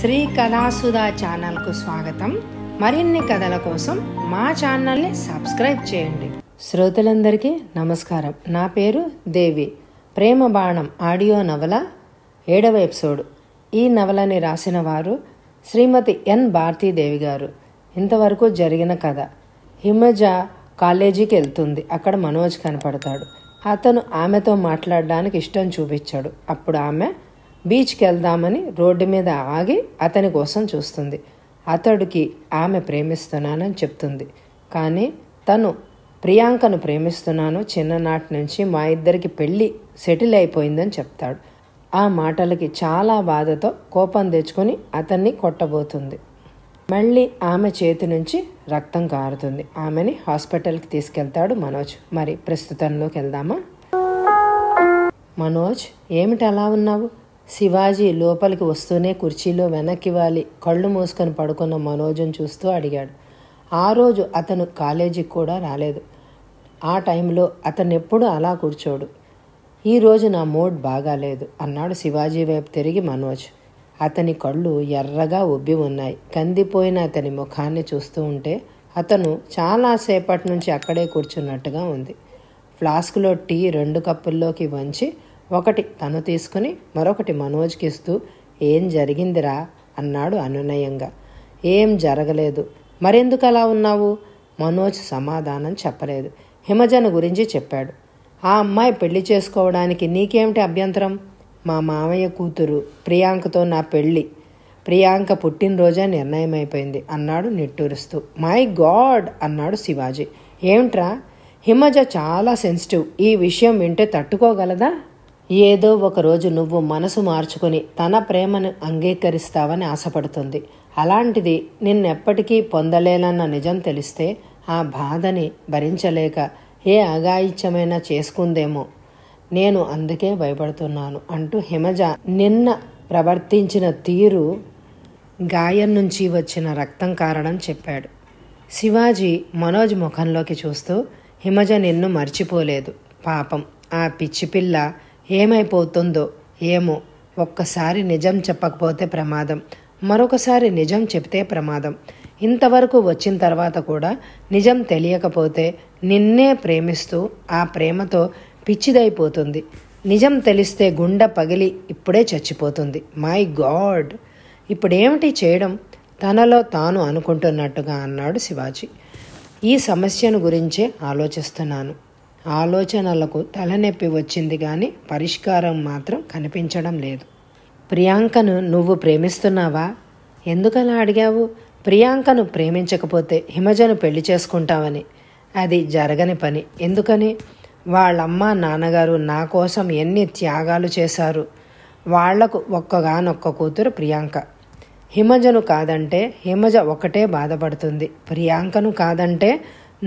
శ్రీ కళాసుధా ఛానల్కు స్వాగతం మరిన్ని కథల కోసం మా ఛానల్ని సబ్స్క్రైబ్ చేయండి శ్రోతలందరికీ నమస్కారం నా పేరు దేవి ప్రేమ బాణం ఆడియో నవల ఏడవ ఎపిసోడ్ ఈ నవలని రాసిన వారు శ్రీమతి ఎన్ భారతీదేవి గారు ఇంతవరకు జరిగిన కథ హిమజ కాలేజీకి వెళ్తుంది అక్కడ మనోజ్ కనపడతాడు అతను ఆమెతో మాట్లాడడానికి ఇష్టం చూపించాడు అప్పుడు ఆమె బీచ్కి వెళ్దామని రోడ్డు మీద ఆగి అతని కోసం చూస్తుంది అతడికి ఆమె ప్రేమిస్తున్నానని చెప్తుంది కానీ తను ప్రియాంకను ప్రేమిస్తున్నాను చిన్ననాటి నుంచి మా ఇద్దరికి పెళ్ళి సెటిల్ అయిపోయిందని చెప్తాడు ఆ మాటలకి చాలా బాధతో కోపం తెచ్చుకొని అతన్ని కొట్టబోతుంది మళ్ళీ ఆమె చేతి నుంచి రక్తం కారుతుంది ఆమెని హాస్పిటల్కి తీసుకెళ్తాడు మనోజ్ మరి ప్రస్తుతంలోకి వెళ్దామా మనోజ్ ఏమిటి అలా ఉన్నావు శివాజీ లోపలికి వస్తూనే కుర్చీలో వెనక్కి వాలి కళ్ళు మూసుకొని పడుకున్న మనోజం చూస్తూ అడిగాడు ఆ రోజు అతను కాలేజీకి కూడా రాలేదు ఆ టైంలో ఎప్పుడు అలా కూర్చోడు ఈరోజు నా మూడ్ బాగాలేదు అన్నాడు శివాజీ వైపు తిరిగి మనోజ్ అతని కళ్ళు ఎర్రగా ఉబ్బి ఉన్నాయి కందిపోయిన అతని ముఖాన్ని చూస్తూ ఉంటే అతను చాలాసేపటి నుంచి అక్కడే కూర్చున్నట్టుగా ఉంది ఫ్లాస్క్లో టీ రెండు కప్పుల్లోకి వంచి ఒకటి తను తీసుకుని మరొకటి మనోజ్కి ఇస్తూ ఏం జరిగిందిరా అన్నాడు అనునయంగా ఏం జరగలేదు మరెందుకు అలా ఉన్నావు మనోజ్ సమాధానం చెప్పలేదు హిమజన గురించి చెప్పాడు ఆ అమ్మాయి పెళ్లి చేసుకోవడానికి నీకేమిటి అభ్యంతరం మా మామయ్య కూతురు ప్రియాంకతో నా పెళ్ళి ప్రియాంక పుట్టినరోజే నిర్ణయం అయిపోయింది అన్నాడు నిట్టూరుస్తూ మై గాడ్ అన్నాడు శివాజీ ఏమిట్రా హిమజ చాలా సెన్సిటివ్ ఈ విషయం వింటే తట్టుకోగలదా ఏదో ఒకరోజు నువ్వు మనసు మార్చుకొని తన ప్రేమను అంగీకరిస్తావని ఆశపడుతుంది అలాంటిది నిన్నెప్పటికీ పొందలేనన్న నిజం తెలిస్తే ఆ బాధని భరించలేక ఏ అగాయిత్యమైనా చేసుకుందేమో నేను అందుకే భయపడుతున్నాను అంటూ హిమజ నిన్న ప్రవర్తించిన తీరు గాయం నుంచి వచ్చిన రక్తం కారణం చెప్పాడు శివాజీ మనోజ్ ముఖంలోకి చూస్తూ హిమజ నిన్ను మర్చిపోలేదు పాపం ఆ పిచ్చిపిల్ల ఏమైపోతుందో ఏమో ఒక్కసారి నిజం చెప్పకపోతే ప్రమాదం మరొకసారి నిజం చెప్తే ప్రమాదం ఇంతవరకు వచ్చిన తర్వాత కూడా నిజం తెలియకపోతే నిన్నే ప్రేమిస్తూ ఆ ప్రేమతో పిచ్చిదైపోతుంది నిజం తెలిస్తే గుండె పగిలి ఇప్పుడే చచ్చిపోతుంది మై గాడ్ ఇప్పుడేమిటి చేయడం తనలో తాను అనుకుంటున్నట్టుగా అన్నాడు శివాజీ ఈ సమస్యను గురించే ఆలోచిస్తున్నాను ఆలోచనలకు తలనొప్పి వచ్చింది కానీ పరిష్కారం మాత్రం కనిపించడం లేదు ప్రియాంకను నువ్వు ప్రేమిస్తున్నావా ఎందుకలా అడిగావు ప్రియాంకను ప్రేమించకపోతే హిమజను పెళ్లి చేసుకుంటావని అది జరగని పని ఎందుకని వాళ్ళమ్మ నాన్నగారు నా కోసం ఎన్ని త్యాగాలు చేశారు వాళ్లకు ఒక్కగానొక్క కూతురు ప్రియాంక హిమజను కాదంటే హిమజ ఒకటే బాధపడుతుంది ప్రియాంకను కాదంటే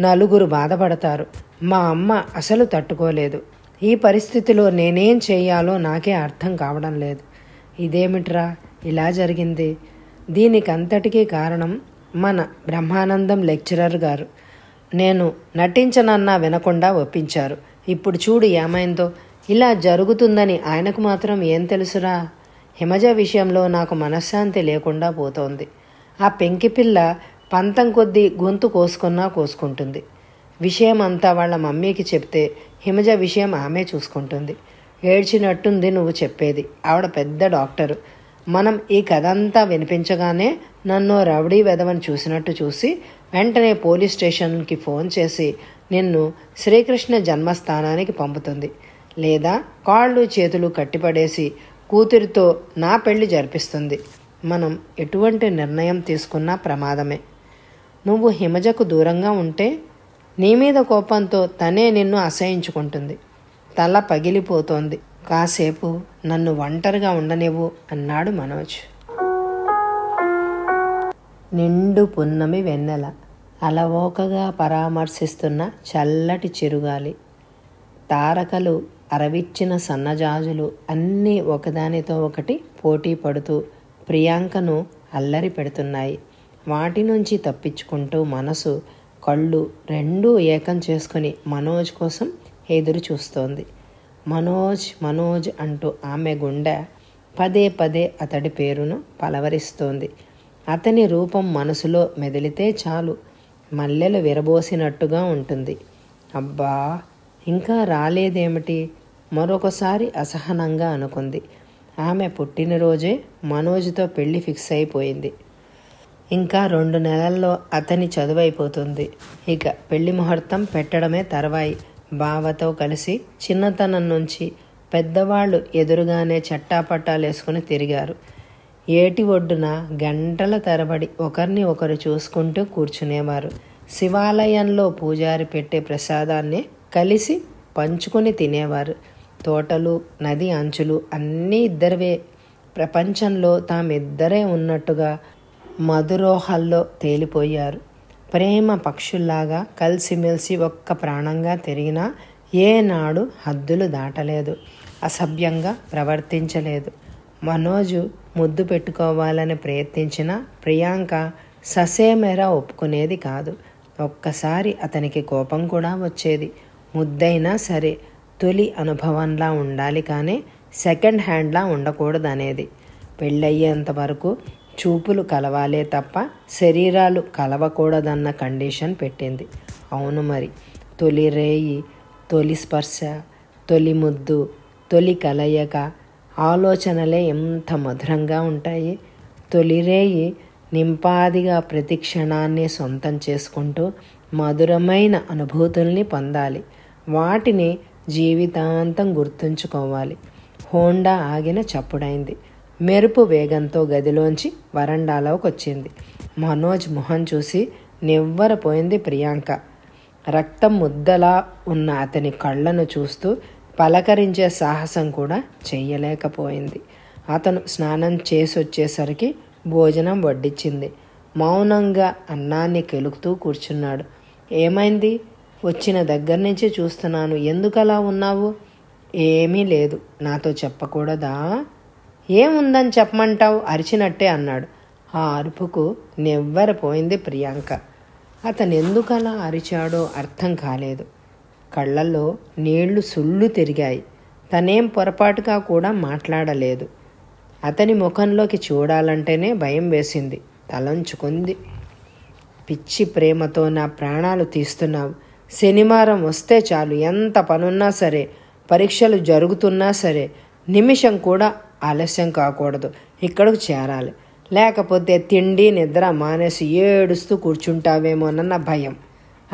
నలుగురు బాధపడతారు మా అమ్మ అసలు తట్టుకోలేదు ఈ పరిస్థితిలో నేనేం చేయాలో నాకే అర్థం కావడం లేదు ఇదేమిట్రా ఇలా జరిగింది దీనికంతటికీ కారణం మన బ్రహ్మానందం లెక్చరర్ గారు నేను నటించనన్నా వినకుండా ఒప్పించారు ఇప్పుడు చూడు ఏమైందో ఇలా జరుగుతుందని ఆయనకు మాత్రం ఏం తెలుసురా హిమజ విషయంలో నాకు మనశ్శాంతి లేకుండా పోతోంది ఆ పెంకి పిల్ల పంతం కొద్దీ గొంతు కోసుకున్నా కోసుకుంటుంది విషయం అంతా వాళ్ళ మమ్మీకి చెప్తే హిమజ విషయం ఆమె చూసుకుంటుంది ఏడ్చినట్టుంది నువ్వు చెప్పేది ఆవిడ పెద్ద డాక్టరు మనం ఈ కథ అంతా వినిపించగానే నన్ను రౌడీ వెధవని చూసినట్టు చూసి వెంటనే పోలీస్ స్టేషన్కి ఫోన్ చేసి నిన్ను శ్రీకృష్ణ జన్మస్థానానికి పంపుతుంది లేదా కాళ్ళు చేతులు కట్టిపడేసి కూతురితో నా పెళ్లి జరిపిస్తుంది మనం ఎటువంటి నిర్ణయం తీసుకున్నా ప్రమాదమే నువ్వు హిమజకు దూరంగా ఉంటే నీ మీద కోపంతో తనే నిన్ను అసహించుకుంటుంది తల పగిలిపోతోంది కాసేపు నన్ను ఒంటరిగా ఉండనివ్వు అన్నాడు మనోజ్ నిండు పున్నమి వెన్నెల అలవోకగా పరామర్శిస్తున్న చల్లటి చిరుగాలి తారకలు అరవిచ్చిన సన్నజాజులు అన్నీ ఒకదానితో ఒకటి పోటీ పడుతూ ప్రియాంకను అల్లరి పెడుతున్నాయి వాటి నుంచి తప్పించుకుంటూ మనసు కళ్ళు రెండూ ఏకం చేసుకుని మనోజ్ కోసం ఎదురు చూస్తోంది మనోజ్ మనోజ్ అంటూ ఆమె గుండె పదే పదే అతడి పేరును పలవరిస్తోంది అతని రూపం మనసులో మెదిలితే చాలు మల్లెలు విరబోసినట్టుగా ఉంటుంది అబ్బా ఇంకా రాలేదేమిటి మరొకసారి అసహనంగా అనుకుంది ఆమె పుట్టినరోజే మనోజ్తో పెళ్లి ఫిక్స్ అయిపోయింది ఇంకా రెండు నెలల్లో అతని చదువైపోతుంది ఇక పెళ్లి ముహూర్తం పెట్టడమే తర్వాయి బావతో కలిసి చిన్నతనం నుంచి పెద్దవాళ్ళు ఎదురుగానే చట్టాపట్టాలేసుకుని తిరిగారు ఏటి ఒడ్డున గంటల తరబడి ఒకరిని ఒకరు చూసుకుంటూ కూర్చునేవారు శివాలయంలో పూజారి పెట్టే ప్రసాదాన్ని కలిసి పంచుకొని తినేవారు తోటలు నది అంచులు అన్నీ ఇద్దరివే ప్రపంచంలో తామిద్దరే ఉన్నట్టుగా మధురోహల్లో తేలిపోయారు ప్రేమ పక్షుల్లాగా కలిసిమెలిసి ఒక్క ప్రాణంగా తిరిగినా ఏనాడు హద్దులు దాటలేదు అసభ్యంగా ప్రవర్తించలేదు మనోజు ముద్దు పెట్టుకోవాలని ప్రయత్నించిన ప్రియాంక ససేమెర ఒప్పుకునేది కాదు ఒక్కసారి అతనికి కోపం కూడా వచ్చేది ముద్దైనా సరే తొలి అనుభవంలా ఉండాలి కానీ సెకండ్ హ్యాండ్లా ఉండకూడదనేది పెళ్ళయ్యేంత వరకు చూపులు కలవాలే తప్ప శరీరాలు కలవకూడదన్న కండిషన్ పెట్టింది అవును మరి తొలి రేయి తొలి స్పర్శ తొలి ముద్దు తొలి కలయక ఆలోచనలే ఎంత మధురంగా ఉంటాయి తొలి రేయి నింపాదిగా ప్రతి క్షణాన్ని సొంతం చేసుకుంటూ మధురమైన అనుభూతుల్ని పొందాలి వాటిని జీవితాంతం గుర్తుంచుకోవాలి హోండా ఆగిన చప్పుడైంది మెరుపు వేగంతో గదిలోంచి వరండాలోకి వచ్చింది మనోజ్ మొహం చూసి నివ్వరపోయింది ప్రియాంక రక్తం ముద్దలా ఉన్న అతని కళ్ళను చూస్తూ పలకరించే సాహసం కూడా చెయ్యలేకపోయింది అతను స్నానం చేసొచ్చేసరికి భోజనం వడ్డించింది మౌనంగా అన్నాన్ని కెలుకుతూ కూర్చున్నాడు ఏమైంది వచ్చిన దగ్గర నుంచి చూస్తున్నాను ఎందుకలా ఉన్నావు ఏమీ లేదు నాతో చెప్పకూడదా ఏముందని చెప్పమంటావు అరిచినట్టే అన్నాడు ఆ అరుపుకు నెవ్వరపోయింది ప్రియాంక అతను ఎందుకలా అరిచాడో అర్థం కాలేదు కళ్ళల్లో నీళ్లు సుళ్ళు తిరిగాయి తనేం పొరపాటుగా కూడా మాట్లాడలేదు అతని ముఖంలోకి చూడాలంటేనే భయం వేసింది తలంచుకుంది పిచ్చి ప్రేమతో నా ప్రాణాలు తీస్తున్నావు శనివారం వస్తే చాలు ఎంత పనున్నా సరే పరీక్షలు జరుగుతున్నా సరే నిమిషం కూడా ఆలస్యం కాకూడదు ఇక్కడికి చేరాలి లేకపోతే తిండి నిద్ర మానేసి ఏడుస్తూ కూర్చుంటావేమోనన్న భయం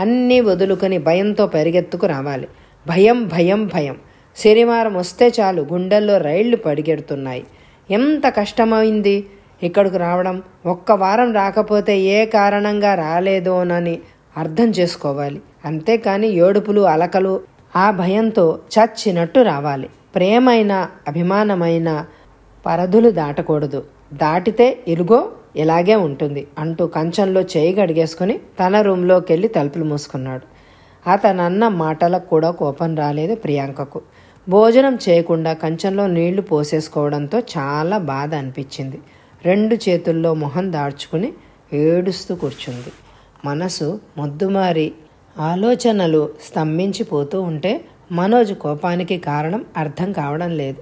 అన్నీ వదులుకొని భయంతో పరిగెత్తుకు రావాలి భయం భయం భయం శనివారం వస్తే చాలు గుండెల్లో రైళ్లు పరిగెడుతున్నాయి ఎంత కష్టమైంది ఇక్కడికి రావడం ఒక్క వారం రాకపోతే ఏ కారణంగా రాలేదోనని అర్థం చేసుకోవాలి అంతేకాని ఏడుపులు అలకలు ఆ భయంతో చచ్చినట్టు రావాలి ప్రేమైనా అభిమానమైన పరధులు దాటకూడదు దాటితే ఇరుగో ఇలాగే ఉంటుంది అంటూ కంచంలో చేయి గడిగేసుకుని తన రూంలోకెళ్ళి తలుపులు మూసుకున్నాడు అతనన్న మాటలకు కూడా కోపం రాలేదు ప్రియాంకకు భోజనం చేయకుండా కంచంలో నీళ్లు పోసేసుకోవడంతో చాలా బాధ అనిపించింది రెండు చేతుల్లో మొహం దాడ్చుకుని ఏడుస్తూ కూర్చుంది మనసు మొద్దుమారి ఆలోచనలు స్తంభించిపోతూ ఉంటే మనోజ్ కోపానికి కారణం అర్థం కావడం లేదు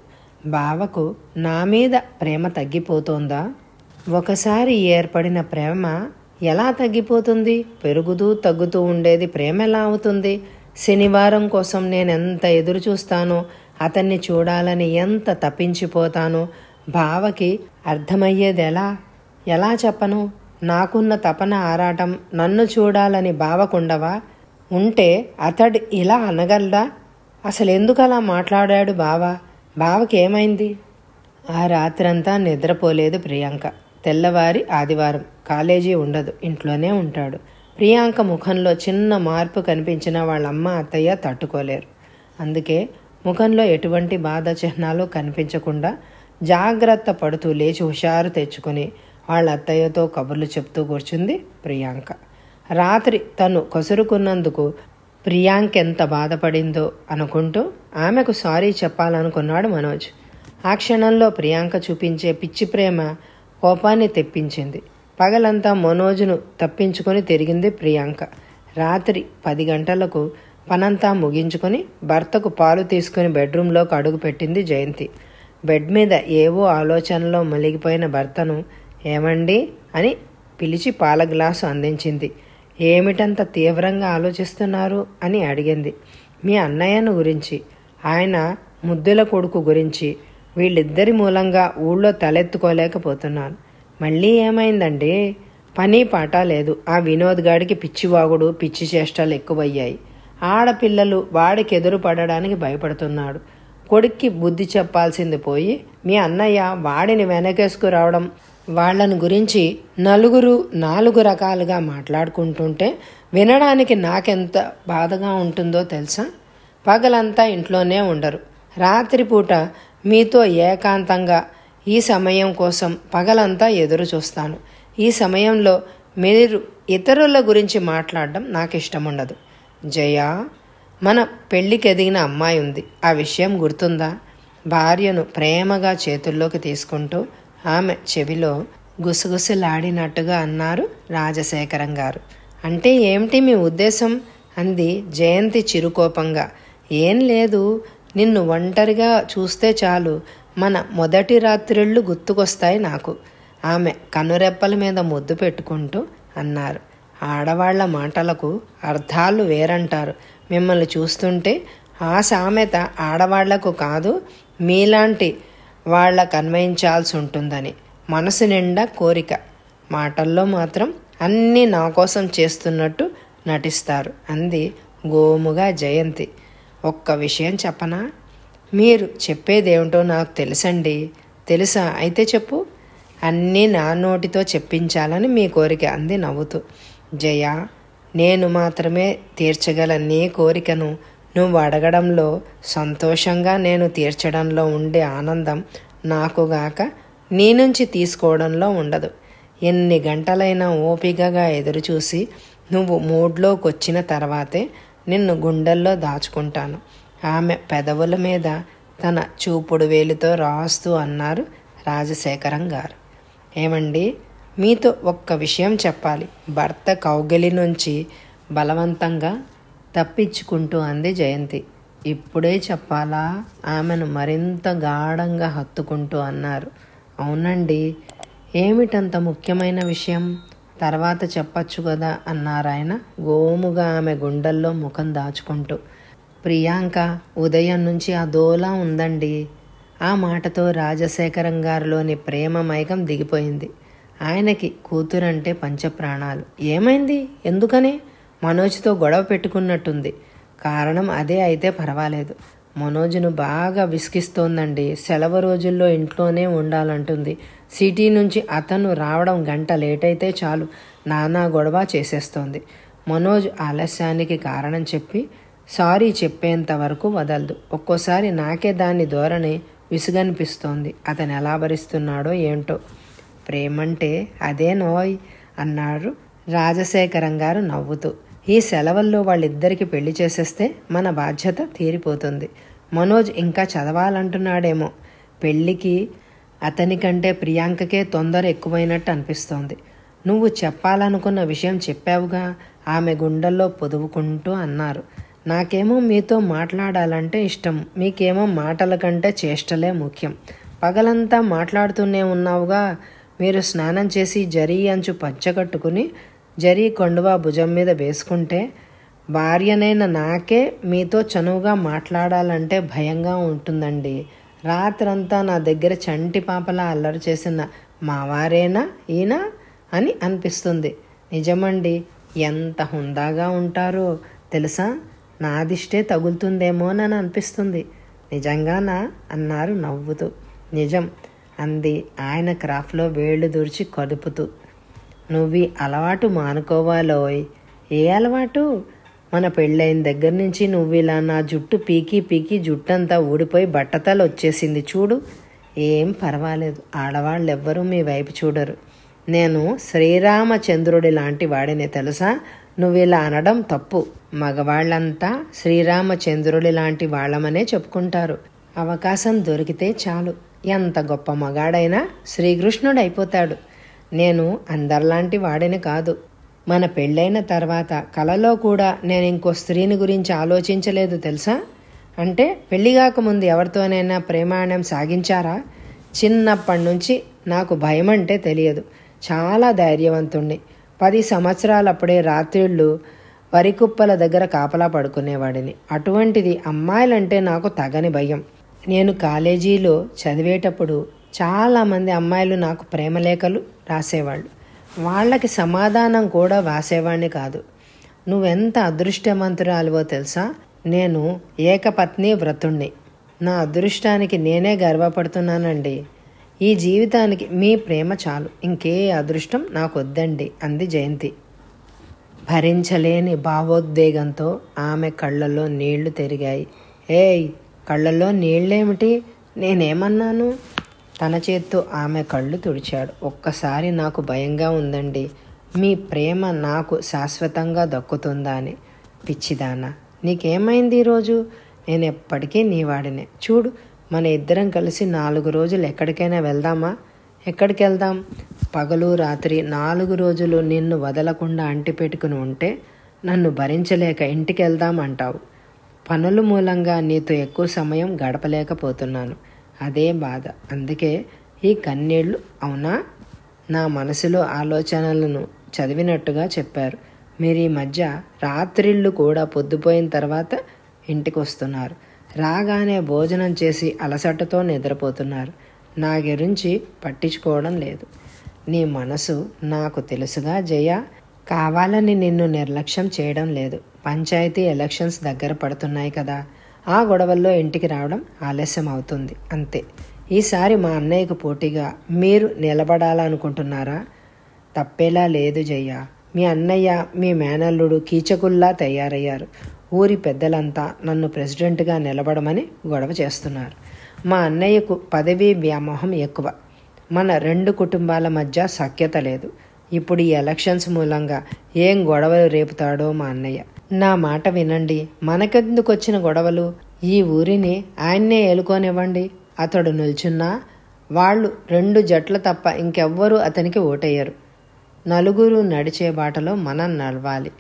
బావకు నా మీద ప్రేమ తగ్గిపోతోందా ఒకసారి ఏర్పడిన ప్రేమ ఎలా తగ్గిపోతుంది పెరుగుతూ తగ్గుతూ ఉండేది ప్రేమ ఎలా అవుతుంది శనివారం కోసం నేను ఎంత ఎదురు చూస్తానో అతన్ని చూడాలని ఎంత తప్పించిపోతానో బావకి అర్థమయ్యేది ఎలా ఎలా చెప్పను నాకున్న తపన ఆరాటం నన్ను చూడాలని బావకుండవా ఉంటే అతడు ఇలా అనగలడా అసలు ఎందుకలా మాట్లాడాడు బావా బావకి ఏమైంది ఆ రాత్రంతా నిద్రపోలేదు ప్రియాంక తెల్లవారి ఆదివారం కాలేజీ ఉండదు ఇంట్లోనే ఉంటాడు ప్రియాంక ముఖంలో చిన్న మార్పు కనిపించిన వాళ్ళమ్మ అత్తయ్య తట్టుకోలేరు అందుకే ముఖంలో ఎటువంటి బాధ చిహ్నాలు కనిపించకుండా జాగ్రత్త పడుతూ లేచి హుషారు తెచ్చుకుని వాళ్ళ అత్తయ్యతో కబుర్లు చెప్తూ కూర్చుంది ప్రియాంక రాత్రి తను కొసురుకున్నందుకు ప్రియాంక్ ఎంత బాధపడిందో అనుకుంటూ ఆమెకు సారీ చెప్పాలనుకున్నాడు మనోజ్ ఆ క్షణంలో ప్రియాంక చూపించే పిచ్చి ప్రేమ కోపాన్ని తెప్పించింది పగలంతా మనోజ్ను తప్పించుకొని తిరిగింది ప్రియాంక రాత్రి పది గంటలకు పనంతా ముగించుకొని భర్తకు పాలు తీసుకుని బెడ్రూమ్లోకి అడుగుపెట్టింది జయంతి బెడ్ మీద ఏవో ఆలోచనలో మలిగిపోయిన భర్తను ఏమండి అని పిలిచి పాల గ్లాసు అందించింది ఏమిటంత తీవ్రంగా ఆలోచిస్తున్నారు అని అడిగింది మీ అన్నయ్యను గురించి ఆయన ముద్దుల కొడుకు గురించి వీళ్ళిద్దరి మూలంగా ఊళ్ళో తలెత్తుకోలేకపోతున్నాను మళ్ళీ ఏమైందండి పని పాట లేదు ఆ వినోద్ గాడికి పిచ్చివాగుడు పిచ్చి చేష్టలు ఎక్కువయ్యాయి ఆడపిల్లలు వాడికి ఎదురు పడడానికి భయపడుతున్నాడు కొడుక్కి బుద్ధి చెప్పాల్సింది పోయి మీ అన్నయ్య వాడిని వెనకేసుకురావడం వాళ్లను గురించి నలుగురు నాలుగు రకాలుగా మాట్లాడుకుంటుంటే వినడానికి నాకెంత బాధగా ఉంటుందో తెలుసా పగలంతా ఇంట్లోనే ఉండరు రాత్రిపూట మీతో ఏకాంతంగా ఈ సమయం కోసం పగలంతా ఎదురు చూస్తాను ఈ సమయంలో మీరు ఇతరుల గురించి మాట్లాడడం నాకు ఇష్టం ఉండదు జయా మన పెళ్ళికి ఎదిగిన అమ్మాయి ఉంది ఆ విషయం గుర్తుందా భార్యను ప్రేమగా చేతుల్లోకి తీసుకుంటూ ఆమె చెవిలో గుసగుసలాడినట్టుగా అన్నారు రాజశేఖరం గారు అంటే ఏమిటి మీ ఉద్దేశం అంది జయంతి చిరుకోపంగా ఏం లేదు నిన్ను ఒంటరిగా చూస్తే చాలు మన మొదటి రాత్రిళ్ళు గుర్తుకొస్తాయి నాకు ఆమె కనురెప్పల మీద ముద్దు పెట్టుకుంటూ అన్నారు ఆడవాళ్ల మాటలకు అర్థాలు వేరంటారు మిమ్మల్ని చూస్తుంటే ఆ సామెత ఆడవాళ్లకు కాదు మీలాంటి వాళ్లకు అన్వయించాల్సి ఉంటుందని మనసు నిండా కోరిక మాటల్లో మాత్రం అన్నీ నా కోసం చేస్తున్నట్టు నటిస్తారు అంది గోముగా జయంతి ఒక్క విషయం చెప్పనా మీరు చెప్పేదేమిటో నాకు తెలుసండి తెలుసా అయితే చెప్పు అన్నీ నా నోటితో చెప్పించాలని మీ కోరిక అంది నవ్వుతూ జయ నేను మాత్రమే తీర్చగల నీ కోరికను నువ్వు అడగడంలో సంతోషంగా నేను తీర్చడంలో ఉండే ఆనందం నాకుగాక నీ నుంచి తీసుకోవడంలో ఉండదు ఎన్ని గంటలైనా ఓపికగా ఎదురుచూసి నువ్వు మూడ్లోకి వచ్చిన తర్వాతే నిన్ను గుండెల్లో దాచుకుంటాను ఆమె పెదవుల మీద తన చూపుడు వేలితో రాస్తూ అన్నారు రాజశేఖరం గారు ఏమండి మీతో ఒక్క విషయం చెప్పాలి భర్త కౌగిలి నుంచి బలవంతంగా తప్పించుకుంటూ అంది జయంతి ఇప్పుడే చెప్పాలా ఆమెను మరింత గాఢంగా హత్తుకుంటూ అన్నారు అవునండి ఏమిటంత ముఖ్యమైన విషయం తర్వాత చెప్పచ్చు కదా అన్నారాయన గోముగా ఆమె గుండెల్లో ముఖం దాచుకుంటూ ప్రియాంక ఉదయం నుంచి ఆ దోలా ఉందండి ఆ మాటతో రాజశేఖరం గారిలోని ప్రేమ మైకం దిగిపోయింది ఆయనకి కూతురంటే పంచప్రాణాలు ఏమైంది ఎందుకని మనోజ్తో గొడవ పెట్టుకున్నట్టుంది కారణం అదే అయితే పర్వాలేదు మనోజ్ను బాగా విసిగిస్తోందండి సెలవు రోజుల్లో ఇంట్లోనే ఉండాలంటుంది సిటీ నుంచి అతను రావడం గంట లేట్ అయితే చాలు నానా గొడవ చేసేస్తోంది మనోజ్ ఆలస్యానికి కారణం చెప్పి సారీ చెప్పేంత వరకు వదలదు ఒక్కోసారి నాకే దాని ధోరణి విసుగనిపిస్తోంది అతను ఎలా భరిస్తున్నాడో ఏంటో ప్రేమంటే అదే నోయ్ అన్నారు రాజశేఖరం గారు నవ్వుతూ ఈ సెలవుల్లో వాళ్ళిద్దరికి పెళ్లి చేసేస్తే మన బాధ్యత తీరిపోతుంది మనోజ్ ఇంకా చదవాలంటున్నాడేమో పెళ్ళికి అతనికంటే ప్రియాంకకే తొందర ఎక్కువైనట్టు అనిపిస్తోంది నువ్వు చెప్పాలనుకున్న విషయం చెప్పావుగా ఆమె గుండెల్లో పొదువుకుంటూ అన్నారు నాకేమో మీతో మాట్లాడాలంటే ఇష్టం మీకేమో మాటల కంటే చేష్టలే ముఖ్యం పగలంతా మాట్లాడుతూనే ఉన్నావుగా మీరు స్నానం చేసి జరీ అంచు పంచగట్టుకుని జరీ కొండవ భుజం మీద వేసుకుంటే భార్యనైన నాకే మీతో చనువుగా మాట్లాడాలంటే భయంగా ఉంటుందండి రాత్రంతా నా దగ్గర చంటి పాపలా అల్లరి చేసిన మావారేనా ఈయన అని అనిపిస్తుంది నిజమండి ఎంత హుందాగా ఉంటారో తెలుసా నాదిష్టే తగులుతుందేమోనని అనిపిస్తుంది నిజంగానా అన్నారు నవ్వుతూ నిజం అంది ఆయన క్రాఫ్ట్లో వేళ్ళు దూర్చి కదుపుతూ నువ్వు అలవాటు మానుకోవాలోయ్ ఏ అలవాటు మన పెళ్ళైన దగ్గర నుంచి నువ్వు ఇలా నా జుట్టు పీకి పీకి జుట్టంతా ఊడిపోయి బట్టతలు వచ్చేసింది చూడు ఏం పర్వాలేదు ఆడవాళ్ళు ఎవ్వరూ మీ వైపు చూడరు నేను శ్రీరామచంద్రుడి లాంటి వాడిని తెలుసా నువ్వు ఇలా అనడం తప్పు మగవాళ్ళంతా శ్రీరామచంద్రుడి లాంటి వాళ్ళమనే చెప్పుకుంటారు అవకాశం దొరికితే చాలు ఎంత గొప్ప మగాడైనా శ్రీకృష్ణుడు అయిపోతాడు నేను అందరిలాంటి వాడిని కాదు మన పెళ్ళైన తర్వాత కలలో కూడా నేను ఇంకో స్త్రీని గురించి ఆలోచించలేదు తెలుసా అంటే పెళ్లి కాకముందు ఎవరితోనైనా ప్రేమాణం సాగించారా చిన్నప్పటి నుంచి నాకు భయం అంటే తెలియదు చాలా ధైర్యవంతుణ్ణి పది సంవత్సరాలప్పుడే రాత్రిళ్ళు వరికుప్పల దగ్గర కాపలా పడుకునేవాడిని అటువంటిది అమ్మాయిలంటే నాకు తగని భయం నేను కాలేజీలో చదివేటప్పుడు చాలామంది అమ్మాయిలు నాకు ప్రేమలేఖలు రాసేవాళ్ళు వాళ్ళకి సమాధానం కూడా రాసేవాడిని కాదు నువ్వెంత అదృష్టమంతురాలువో తెలుసా నేను ఏకపత్ని వ్రతుణ్ణి నా అదృష్టానికి నేనే గర్వపడుతున్నానండి ఈ జీవితానికి మీ ప్రేమ చాలు ఇంకే అదృష్టం నాకు వద్దండి అంది జయంతి భరించలేని భావోద్వేగంతో ఆమె కళ్ళల్లో నీళ్లు తిరిగాయి ఏయ్ కళ్ళల్లో నీళ్ళేమిటి నేనేమన్నాను తన చేత్తో ఆమె కళ్ళు తుడిచాడు ఒక్కసారి నాకు భయంగా ఉందండి మీ ప్రేమ నాకు శాశ్వతంగా దక్కుతుందా అని పిచ్చిదానా నీకేమైంది ఈరోజు నేను ఎప్పటికీ నీవాడినే చూడు మన ఇద్దరం కలిసి నాలుగు రోజులు ఎక్కడికైనా వెళ్దామా ఎక్కడికి వెళ్దాం పగలు రాత్రి నాలుగు రోజులు నిన్ను వదలకుండా అంటిపెట్టుకుని ఉంటే నన్ను భరించలేక ఇంటికి వెళ్దాం అంటావు పనుల మూలంగా నీతో ఎక్కువ సమయం గడపలేకపోతున్నాను అదే బాధ అందుకే ఈ కన్నీళ్ళు అవునా నా మనసులో ఆలోచనలను చదివినట్టుగా చెప్పారు మీరు ఈ మధ్య రాత్రిళ్ళు కూడా పొద్దుపోయిన తర్వాత ఇంటికి వస్తున్నారు రాగానే భోజనం చేసి అలసటతో నిద్రపోతున్నారు నా గురించి పట్టించుకోవడం లేదు నీ మనసు నాకు తెలుసుగా జయ కావాలని నిన్ను నిర్లక్ష్యం చేయడం లేదు పంచాయతీ ఎలక్షన్స్ దగ్గర పడుతున్నాయి కదా ఆ గొడవల్లో ఇంటికి రావడం ఆలస్యం అవుతుంది అంతే ఈసారి మా అన్నయ్యకు పోటీగా మీరు నిలబడాలనుకుంటున్నారా తప్పేలా లేదు జయ్య మీ అన్నయ్య మీ మేనల్లుడు కీచకుల్లా తయారయ్యారు ఊరి పెద్దలంతా నన్ను ప్రెసిడెంట్గా నిలబడమని గొడవ చేస్తున్నారు మా అన్నయ్యకు పదవీ వ్యామోహం ఎక్కువ మన రెండు కుటుంబాల మధ్య సఖ్యత లేదు ఇప్పుడు ఈ ఎలక్షన్స్ మూలంగా ఏం గొడవలు రేపుతాడో మా అన్నయ్య నా మాట వినండి మనకెందుకు వచ్చిన గొడవలు ఈ ఊరిని ఆయన్నే ఏలుకోనివ్వండి అతడు నిల్చున్నా వాళ్ళు రెండు జట్లు తప్ప ఇంకెవ్వరూ అతనికి ఓటయ్యరు నలుగురు నడిచే బాటలో మనం నడవాలి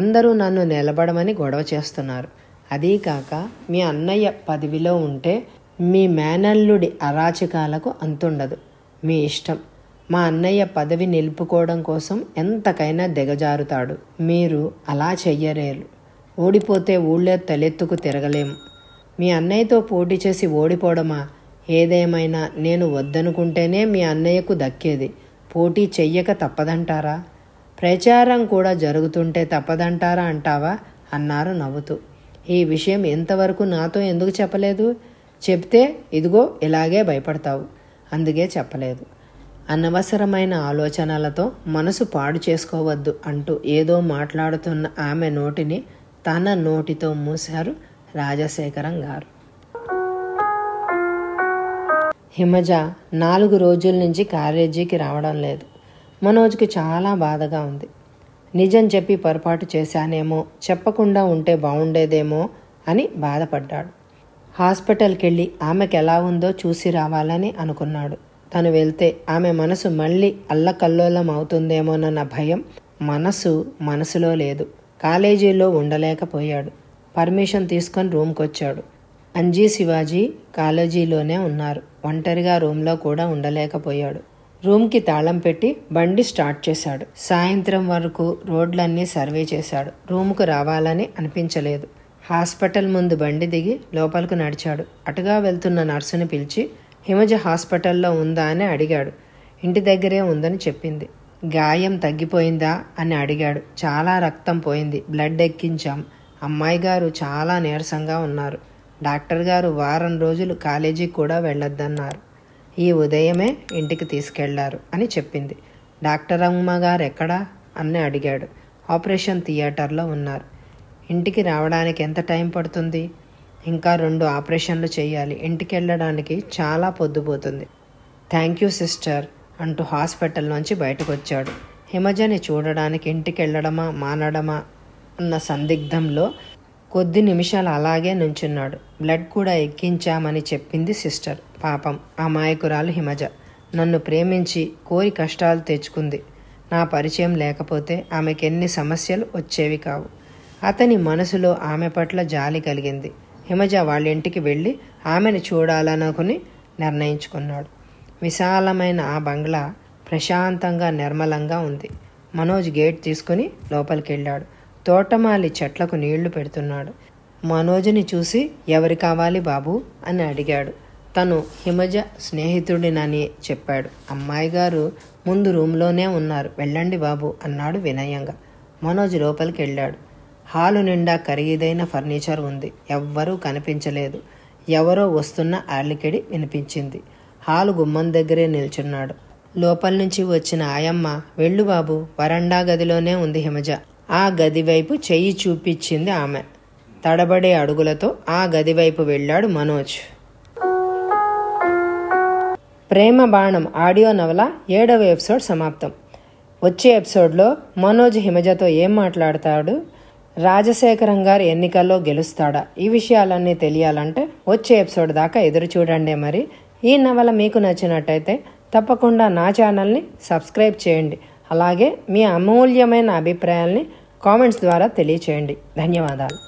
అందరూ నన్ను నిలబడమని గొడవ చేస్తున్నారు అదీ కాక మీ అన్నయ్య పదవిలో ఉంటే మీ మేనల్లుడి అరాచకాలకు అంతుండదు మీ ఇష్టం మా అన్నయ్య పదవి నిలుపుకోవడం కోసం ఎంతకైనా దిగజారుతాడు మీరు అలా చెయ్యలేరు ఓడిపోతే ఊళ్ళో తలెత్తుకు తిరగలేము మీ అన్నయ్యతో పోటీ చేసి ఓడిపోవడమా ఏదేమైనా నేను వద్దనుకుంటేనే మీ అన్నయ్యకు దక్కేది పోటీ చెయ్యక తప్పదంటారా ప్రచారం కూడా జరుగుతుంటే తప్పదంటారా అంటావా అన్నారు నవ్వుతూ ఈ విషయం ఇంతవరకు నాతో ఎందుకు చెప్పలేదు చెప్తే ఇదిగో ఇలాగే భయపడతావు అందుకే చెప్పలేదు అనవసరమైన ఆలోచనలతో మనసు పాడు చేసుకోవద్దు అంటూ ఏదో మాట్లాడుతున్న ఆమె నోటిని తన నోటితో మూశారు రాజశేఖరం గారు హిమజ నాలుగు రోజుల నుంచి కాలేజీకి రావడం లేదు మనోజ్కి చాలా బాధగా ఉంది నిజం చెప్పి పొరపాటు చేశానేమో చెప్పకుండా ఉంటే బాగుండేదేమో అని బాధపడ్డాడు హాస్పిటల్కి వెళ్ళి ఆమెకు ఎలా ఉందో చూసి రావాలని అనుకున్నాడు తను వెళ్తే ఆమె మనసు మళ్ళీ అల్లకల్లోలం అవుతుందేమోనన్న భయం మనసు మనసులో లేదు కాలేజీలో ఉండలేకపోయాడు పర్మిషన్ తీసుకొని రూమ్కి వచ్చాడు అంజీ శివాజీ కాలేజీలోనే ఉన్నారు ఒంటరిగా రూమ్లో కూడా ఉండలేకపోయాడు రూమ్కి తాళం పెట్టి బండి స్టార్ట్ చేశాడు సాయంత్రం వరకు రోడ్లన్నీ సర్వే చేశాడు రూమ్కు రావాలని అనిపించలేదు హాస్పిటల్ ముందు బండి దిగి లోపలికి నడిచాడు అటుగా వెళ్తున్న నర్సుని పిలిచి హిమజ హాస్పిటల్లో ఉందా అని అడిగాడు ఇంటి దగ్గరే ఉందని చెప్పింది గాయం తగ్గిపోయిందా అని అడిగాడు చాలా రక్తం పోయింది బ్లడ్ ఎక్కించాం అమ్మాయి గారు చాలా నీరసంగా ఉన్నారు డాక్టర్ గారు వారం రోజులు కాలేజీకి కూడా వెళ్ళొద్దన్నారు ఈ ఉదయమే ఇంటికి తీసుకెళ్లారు అని చెప్పింది డాక్టర్ అమ్మ గారు ఎక్కడా అని అడిగాడు ఆపరేషన్ థియేటర్లో ఉన్నారు ఇంటికి రావడానికి ఎంత టైం పడుతుంది ఇంకా రెండు ఆపరేషన్లు చేయాలి ఇంటికి వెళ్ళడానికి చాలా పొద్దుపోతుంది థ్యాంక్ యూ సిస్టర్ అంటూ హాస్పిటల్ నుంచి బయటకు వచ్చాడు హిమజని చూడడానికి ఇంటికి వెళ్ళడమా మానడమా అన్న సందిగ్ధంలో కొద్ది నిమిషాలు అలాగే నుంచున్నాడు బ్లడ్ కూడా ఎక్కించామని చెప్పింది సిస్టర్ పాపం అమాయకురాలు హిమజ నన్ను ప్రేమించి కోరి కష్టాలు తెచ్చుకుంది నా పరిచయం లేకపోతే ఆమెకెన్ని సమస్యలు వచ్చేవి కావు అతని మనసులో ఆమె పట్ల జాలి కలిగింది హిమజ వాళ్ళ ఇంటికి వెళ్ళి ఆమెను చూడాలనుకుని నిర్ణయించుకున్నాడు విశాలమైన ఆ బంగ్లా ప్రశాంతంగా నిర్మలంగా ఉంది మనోజ్ గేట్ తీసుకుని లోపలికి వెళ్ళాడు తోటమాలి చెట్లకు నీళ్లు పెడుతున్నాడు మనోజ్ని చూసి ఎవరు కావాలి బాబు అని అడిగాడు తను హిమజ స్నేహితుడినని చెప్పాడు అమ్మాయి గారు ముందు రూమ్లోనే ఉన్నారు వెళ్ళండి బాబు అన్నాడు వినయంగా మనోజ్ లోపలికి వెళ్ళాడు హాలు నిండా ఖరీదైన ఫర్నిచర్ ఉంది ఎవ్వరూ కనిపించలేదు ఎవరో వస్తున్న ఆలికిడి వినిపించింది హాలు గుమ్మం దగ్గరే నిల్చున్నాడు లోపల నుంచి వచ్చిన ఆయమ్మ వెళ్ళు బాబు వరండా గదిలోనే ఉంది హిమజ ఆ గది వైపు చెయ్యి చూపించింది ఆమె తడబడే అడుగులతో ఆ గది వైపు వెళ్ళాడు మనోజ్ ప్రేమ బాణం ఆడియో నవల ఏడవ ఎపిసోడ్ సమాప్తం వచ్చే ఎపిసోడ్లో మనోజ్ హిమజతో ఏం మాట్లాడతాడు రాజశేఖరం గారు ఎన్నికల్లో గెలుస్తాడా ఈ విషయాలన్నీ తెలియాలంటే వచ్చే ఎపిసోడ్ దాకా ఎదురు చూడండి మరి ఈ నవల మీకు నచ్చినట్టయితే తప్పకుండా నా ఛానల్ని సబ్స్క్రైబ్ చేయండి అలాగే మీ అమూల్యమైన అభిప్రాయాల్ని కామెంట్స్ ద్వారా తెలియచేయండి ధన్యవాదాలు